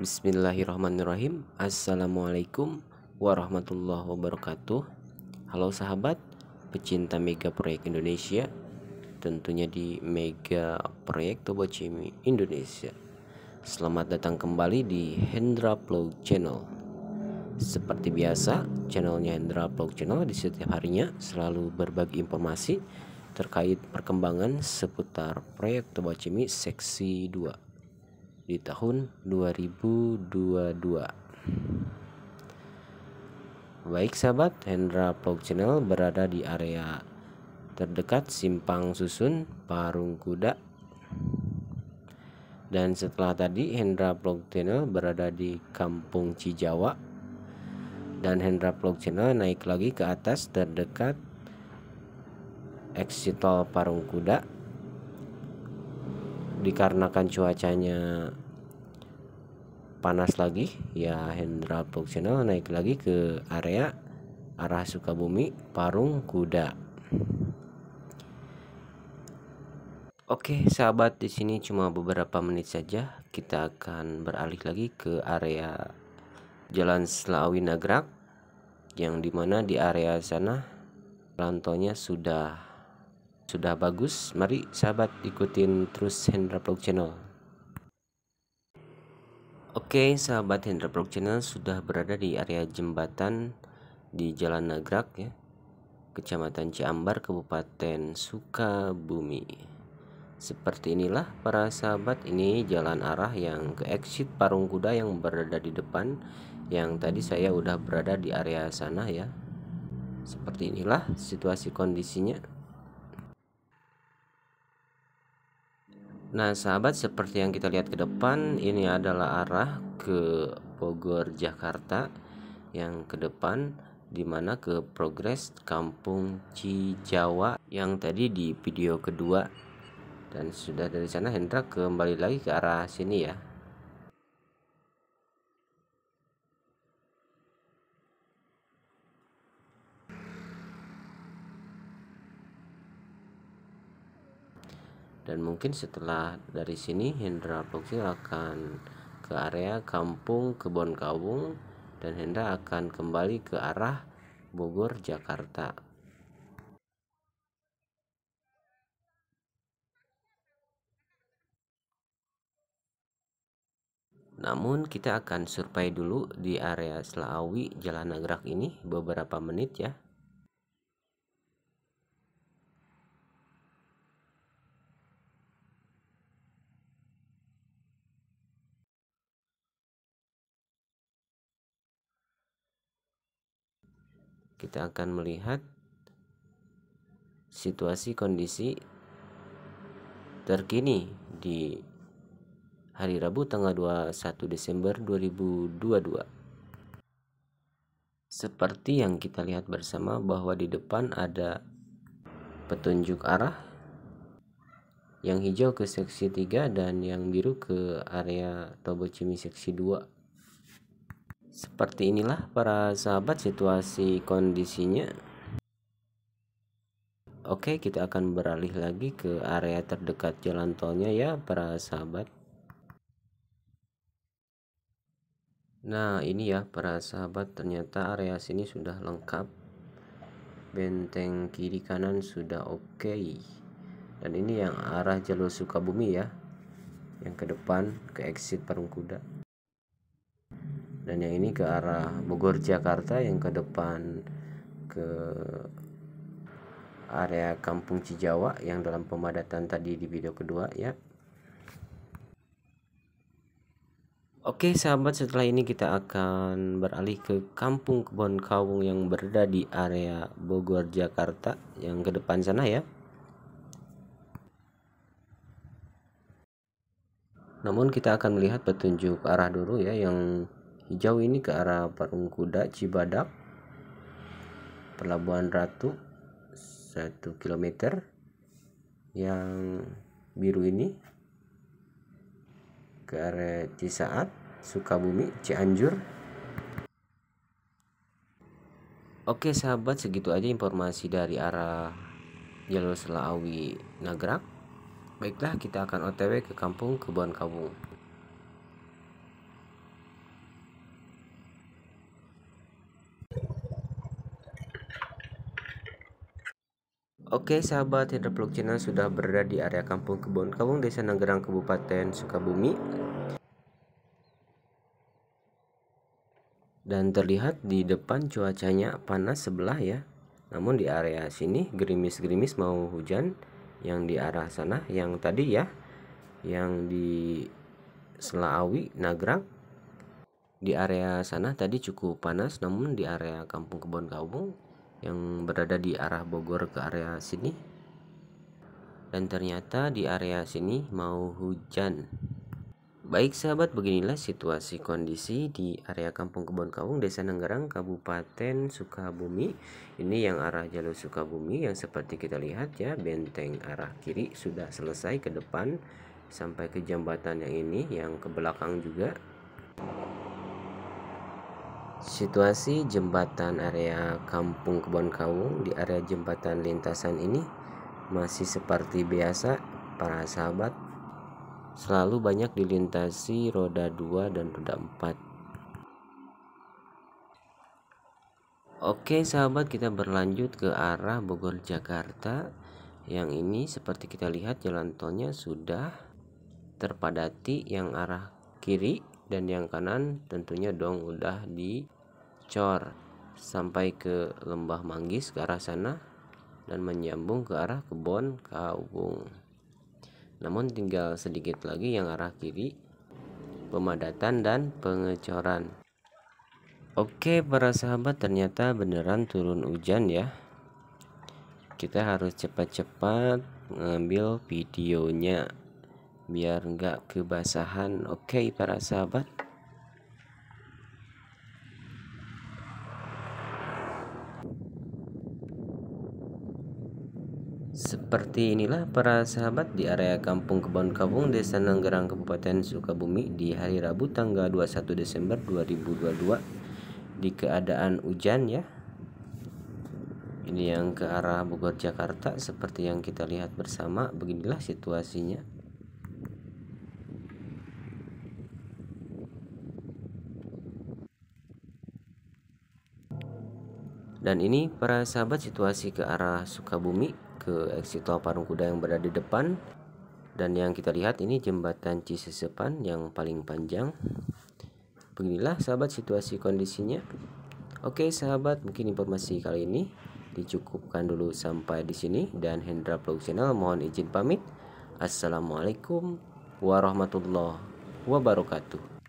Bismillahirrahmanirrahim Assalamualaikum warahmatullahi wabarakatuh Halo sahabat pecinta Mega Proyek Indonesia Tentunya di Mega Proyek Toba Cimi Indonesia Selamat datang kembali di Hendra Vlog Channel Seperti biasa channelnya Hendra Vlog Channel di setiap harinya selalu berbagi informasi terkait perkembangan seputar proyek Toba Cimi seksi 2 di tahun 2022. Baik sahabat, Hendra Vlog Channel berada di area terdekat Simpang Susun Parung Kuda. Dan setelah tadi Hendra Vlog Channel berada di Kampung Cijawa dan Hendra Vlog Channel naik lagi ke atas terdekat exit tol Parung Kuda dikarenakan cuacanya panas lagi ya Hendra Fungsional naik lagi ke area arah Sukabumi Parung Kuda Oke sahabat di sini cuma beberapa menit saja kita akan beralih lagi ke area Jalan Selawi Nagrak yang dimana di area sana lantonya sudah sudah bagus mari sahabat ikutin terus Hendra Vlog Channel Oke sahabat Hendra Vlog Channel sudah berada di area jembatan di Jalan Nagrak ya Kecamatan Ciambar Kabupaten Sukabumi seperti inilah para sahabat ini jalan arah yang ke exit Parung Kuda yang berada di depan yang tadi saya udah berada di area sana ya seperti inilah situasi kondisinya Nah, sahabat, seperti yang kita lihat ke depan, ini adalah arah ke Bogor, Jakarta yang ke depan dimana ke progres kampung Cijawa yang tadi di video kedua dan sudah dari sana Hendra kembali lagi ke arah sini ya dan mungkin setelah dari sini Hendra Boxing akan ke area kampung Kebon Kawung dan Hendra akan kembali ke arah Bogor Jakarta Namun kita akan survei dulu di area Selawi Jalan Nagrak ini beberapa menit ya kita akan melihat situasi kondisi terkini di hari Rabu tanggal 21 Desember 2022. Seperti yang kita lihat bersama bahwa di depan ada petunjuk arah yang hijau ke seksi 3 dan yang biru ke area Cimi seksi 2 seperti inilah para sahabat situasi kondisinya. Oke, kita akan beralih lagi ke area terdekat jalan tolnya ya para sahabat. Nah, ini ya para sahabat, ternyata area sini sudah lengkap. Benteng kiri kanan sudah oke. Okay. Dan ini yang arah jalur Sukabumi ya. Yang ke depan ke exit Parung Kuda dan yang ini ke arah Bogor Jakarta yang ke depan ke area Kampung Cijawa yang dalam pemadatan tadi di video kedua ya Oke sahabat setelah ini kita akan beralih ke Kampung Kebon Kawung yang berada di area Bogor Jakarta yang ke depan sana ya Namun kita akan melihat petunjuk arah dulu ya yang hijau ini ke arah Parung Kuda Cibadak Pelabuhan Ratu 1 km yang biru ini ke arah Cisaat Sukabumi Cianjur Oke sahabat segitu aja informasi dari arah jalur Selawi Nagrak Baiklah kita akan otw ke kampung Kebon Kabung Oke sahabat Hidroplug Channel sudah berada di area kampung kebun kawung desa Nanggerang Kabupaten Sukabumi dan terlihat di depan cuacanya panas sebelah ya namun di area sini gerimis-gerimis mau hujan yang di arah sana yang tadi ya yang di Selawi Nagrang di area sana tadi cukup panas namun di area kampung kebun kawung yang berada di arah Bogor ke area sini dan ternyata di area sini mau hujan Baik sahabat, beginilah situasi kondisi di area Kampung Kebon Kawung, Desa Nenggerang, Kabupaten Sukabumi. Ini yang arah jalur Sukabumi yang seperti kita lihat ya, benteng arah kiri sudah selesai ke depan sampai ke jembatan yang ini, yang ke belakang juga Situasi jembatan area Kampung Kebon Kawung di area jembatan lintasan ini masih seperti biasa para sahabat selalu banyak dilintasi roda 2 dan roda 4 Oke sahabat kita berlanjut ke arah Bogor Jakarta yang ini seperti kita lihat jalan tolnya sudah terpadati yang arah kiri dan yang kanan tentunya dong udah dicor sampai ke lembah manggis ke arah sana dan menyambung ke arah kebon kaubung namun tinggal sedikit lagi yang arah kiri pemadatan dan pengecoran Oke para sahabat ternyata beneran turun hujan ya kita harus cepat-cepat ngambil videonya biar nggak kebasahan oke okay, para sahabat Seperti inilah para sahabat di area Kampung Kebon Kabung Desa Nanggerang Kabupaten Sukabumi di hari Rabu tanggal 21 Desember 2022 di keadaan hujan ya. Ini yang ke arah Bogor Jakarta seperti yang kita lihat bersama beginilah situasinya. Dan ini para sahabat situasi ke arah Sukabumi ke exit tol Parung Kuda yang berada di depan. Dan yang kita lihat ini jembatan Cisesepan yang paling panjang. Beginilah sahabat situasi kondisinya. Oke sahabat, mungkin informasi kali ini dicukupkan dulu sampai di sini dan Hendra Vlog Channel mohon izin pamit. Assalamualaikum warahmatullahi wabarakatuh.